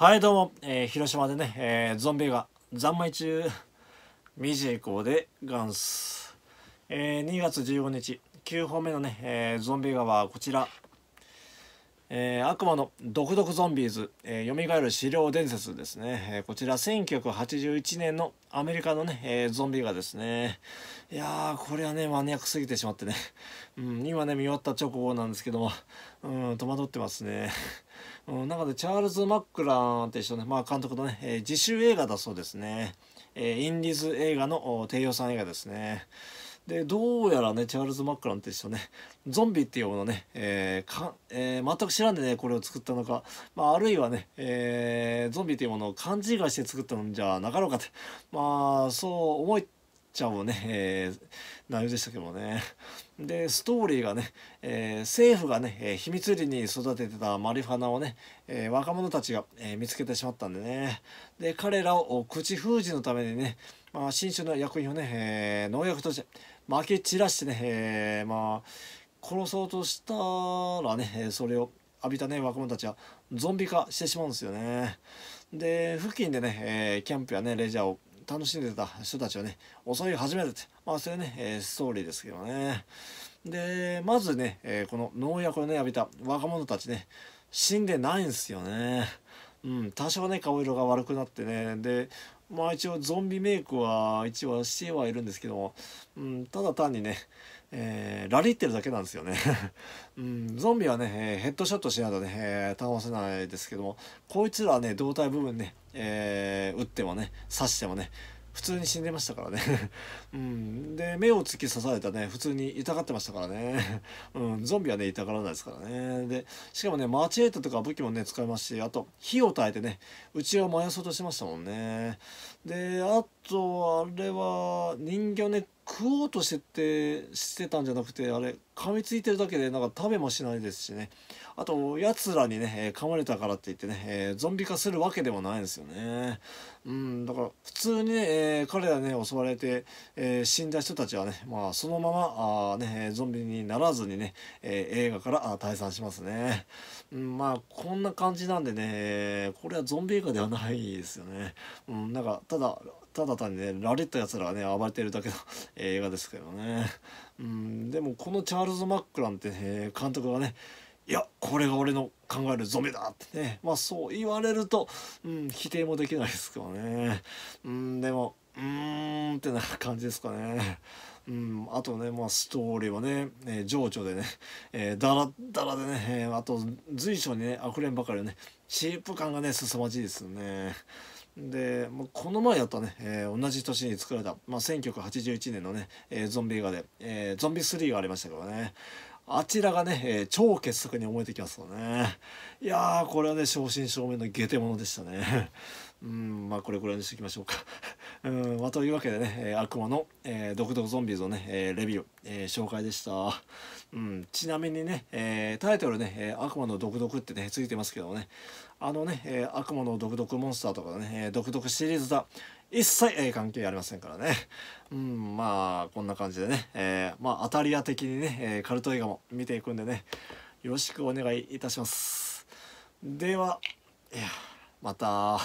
はいどうも、えー、広島でね、えー、ゾンビが三昧中ミジェコでガンス、えー、2月15日9本目のね、えー、ゾンビ画はこちらえー、悪魔の独特ゾンビーズ、えー、蘇る資料伝説ですね、えー、こちら1981年のアメリカのね、えー、ゾンビがですねいやこれはねマニアックすぎてしまってね、うん、今ね見終わった直後なんですけども、うん、戸惑ってますねうん、中でチャールズ・マックランンて一緒ね、まあ、監督のね、えー、自主映画だそうですね、えインディーズ映画の低予算映画ですねでどうやらねチャールズ・マックランと一緒ね ゾンビっていうものね、えーかえー、全く知らんでねこれを作ったのか、まあ、あるいはね、えー、ゾンビっていうものを勘違いして作ったのじゃなかろうかってまあそう思いちゃもね、えー、内容でしたけどね。で、ストーリーがね、えー、政府がね、えー、秘密裏に育ててたマリファナをね、えー、若者たちが、え見つけてしまったんでね。で、彼らを口封じのためにね、まあ、新種の役員をね、え農薬としてまき散らしてね、えまあ、殺そうとしたらね、それを浴びたね、若者たちはゾンビ化してしまうんですよね。で、付近でね、えキャンプやね、レジャーを楽しんでた人たちはね、襲い始めるって、まあそれね、えストーリーですけどね。で、まずね、えこの農薬をね、浴びた若者たちね、死んでないんですよね。うん、多少ね、顔色が悪くなってね、で、まあ一応ゾンビメイクは一応してはいるんですけども、うん、ただ単にね、えー、ラリってるだけなんですよね、うん、ゾンビはね、えー、ヘッドショットしないとね、えー、倒せないですけどもこいつらはね胴体部分ね、えー、撃ってもね刺してもね普通に死んでましたからね うんで目を突き刺されたね普通に痛がってましたからね うんゾンビはね痛がらないですからねでしかもねマチエイトとか武器もね使いますしあと火を焚いてねうちを燃やそうとしましたもんねであとあれは人魚ネッ食おうとしててしてたんじゃなくてあれ噛みついてるだけでなんか食べもしないですしねあとやつらにね噛まれたからって言ってね、えー、ゾンビ化するわけでもないですよねうんだから普通にね、えー、彼らね襲われて、えー、死んだ人たちはねまあそのままあねゾンビにならずにね、え映画から退散しますね、うん、まあこんな感じなんでねこれはゾンビ映画ではないですよねうんなんかただただ単にねラリったやつらがね暴れてるだけの 映画ですけどねうんでもこのチャールズ・マックランって、ね、監督がねいやこれが俺の考えるゾメだってねまあそう言われると、うん、否定もできないですけどねうんでもうーんってな感じですかね。うん、あとね、まあ、ストーリーはね、えー、情緒でね、えー、だらだらでね、えー、あと随所にね、あふれんばかりのね、チープ感がね、凄まじいですね。でこの前やったね、えー、同じ年に作られた、まあ、1981年のね、えー、ゾンビ映画で、えー、ゾンビ3がありましたけどねあちらがね、えー、超傑作に思えてきますよね。いやー、これはね、正真正銘のゲテモノでしたね。うん、まあ、これぐらいにしておきましょうか。うん、まあ、というわけでね、えー、悪魔の、えー、ドゾンビーズのね、えー、レビュー、えー、紹介でした。うん、ちなみにね、えー、タイトルね、えー、悪魔の独特」ってね、ついてますけどね、あのね、えー、悪魔の独特モンスターとかね、えー、ドシリーズだ。一切、えー、関係ありませんからね。うん、まあ、こんな感じでね、えー、まあ、当たり屋的にね、えー、カルト映画も見ていくんでね、よろしくお願いいたします。では、いや、また。